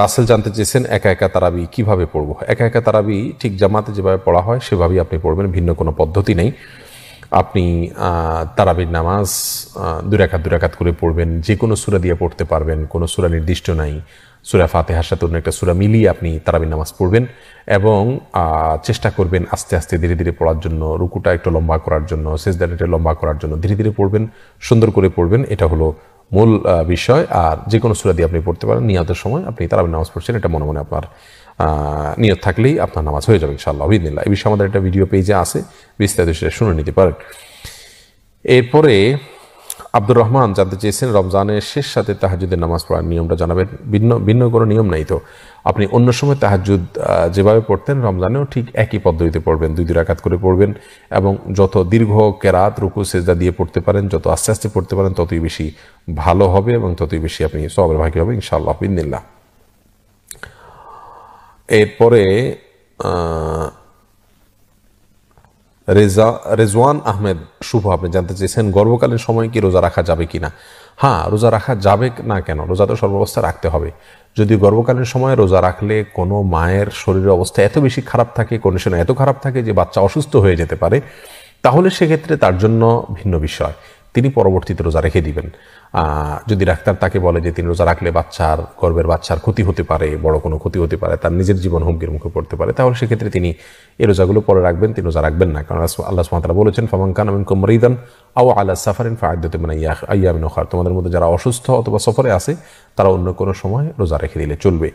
রাসেল জানতে চেয়েছেন একা একা তারাবি কিভাবে পড়বো একা একা তারাবি ঠিক জামাতে যেভাবে পড়া হয় সেভাবেই আপনি পড়বেন ভিন্ন কোনো পদ্ধতি নেই আপনি তারাবির নামাজ দুরাকাত দুরাকাত করে পড়বেন যে কোনো সুরা দিয়ে পড়তে পারবেন কোনো সুরা নির্দিষ্ট নাই সুরা ফাতেহার সাথে অন্য একটা সুরা মিলিয়ে আপনি তারাবির নামাজ পড়বেন এবং চেষ্টা করবেন আস্তে আস্তে ধীরে ধীরে পড়ার জন্য রুকুটা একটু লম্বা করার জন্য সেজদাটা লম্বা করার জন্য ধীরে ধীরে পড়বেন সুন্দর করে পড়বেন এটা হলো মূল বিষয় আর যে কোনো সুরা দিয়ে আপনি পড়তে পারেন নিয়তের সময় আপনি তারাবি নামাজ পড়ছেন এটা মনে মনে আপনার নিয়ত থাকলেই আপনার নামাজ হয়ে যাবে ইনশাআল্লাহ অভিদিনিল্লা এই বিষয়ে আমাদের একটা ভিডিও পেজে আছে বিস্তারিত সেটা শুনে নিতে পারেন এরপরে আব্দুর রহমান জানতে চেয়েছেন রমজানের শেষ সাথে তাহাজুদের নামাজ পড়ার নিয়মটা জানাবেন ভিন্ন ভিন্ন কোনো নিয়ম নাই তো আপনি অন্য সময় তাহাজুদ যেভাবে পড়তেন রমজানেও ঠিক একই পদ্ধতিতে পড়বেন দুই দুই আঘাত করে পড়বেন এবং যত দীর্ঘ কেরাত রুকু সেজদা দিয়ে পড়তে পারেন যত আস্তে আস্তে পড়তে পারেন ততই বেশি ভালো হবে এবং ততই বেশি আপনি সবের ভাগ্য হবে ইনশাআল্লাহ বিন্দিল্লা এরপরে রেজা রেজওয়ান আহমেদ শুভ আপনি জানতে চেয়েছেন গর্ভকালীন সময় কি রোজা রাখা যাবে কিনা হ্যাঁ রোজা রাখা যাবে না কেন রোজা তো সর্বাবস্থা রাখতে হবে যদি গর্ভকালীন সময়ে রোজা রাখলে কোনো মায়ের শরীরের অবস্থা এত বেশি খারাপ থাকে কন্ডিশন এত খারাপ থাকে যে বাচ্চা অসুস্থ হয়ে যেতে পারে তাহলে সেক্ষেত্রে তার জন্য ভিন্ন বিষয় তিনি পরবর্তীতে রোজা রেখে দিবেন যদি ডাক্তার তাকে বলে যে তিনি রোজা রাখলে বাচ্চার গর্বের বাচ্চার ক্ষতি হতে পারে বড় কোনো ক্ষতি হতে পারে তার নিজের জীবন হুমকির মুখে পড়তে পারে তাহলে সেক্ষেত্রে তিনি এই রোজাগুলো পরে রাখবেন তিনি রোজা রাখবেন না কারণ আল্লাহ সুমাতা বলেছেন ফামাঙ্কান আমিন কুমরিদান আও আল্লাহ সাফারিন ফায়দতে মানে ইয়া আইয়ামিন তোমাদের মধ্যে যারা অসুস্থ অথবা সফরে আছে তারা অন্য কোনো সময় রোজা রেখে দিলে চলবে